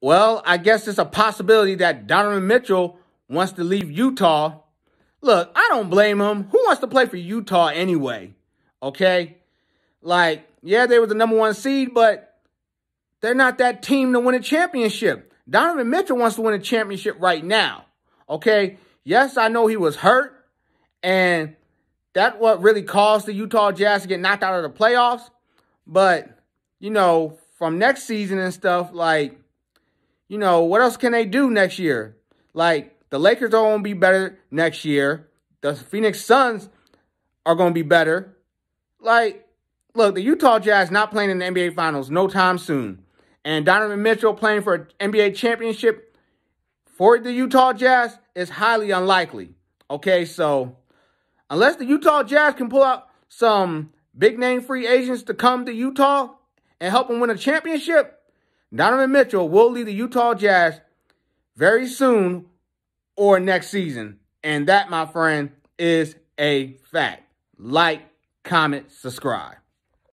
Well, I guess it's a possibility that Donovan Mitchell wants to leave Utah. Look, I don't blame him. Who wants to play for Utah anyway? Okay? Like, yeah, they were the number one seed, but they're not that team to win a championship. Donovan Mitchell wants to win a championship right now. Okay? Yes, I know he was hurt, and that what really caused the Utah Jazz to get knocked out of the playoffs. But, you know, from next season and stuff, like, you know, what else can they do next year? Like, the Lakers are going to be better next year. The Phoenix Suns are going to be better. Like, look, the Utah Jazz not playing in the NBA Finals no time soon. And Donovan Mitchell playing for an NBA championship for the Utah Jazz is highly unlikely. Okay, so unless the Utah Jazz can pull out some big name free agents to come to Utah and help them win a championship, Donovan Mitchell will lead the Utah Jazz very soon or next season. And that, my friend, is a fact. Like, comment, subscribe.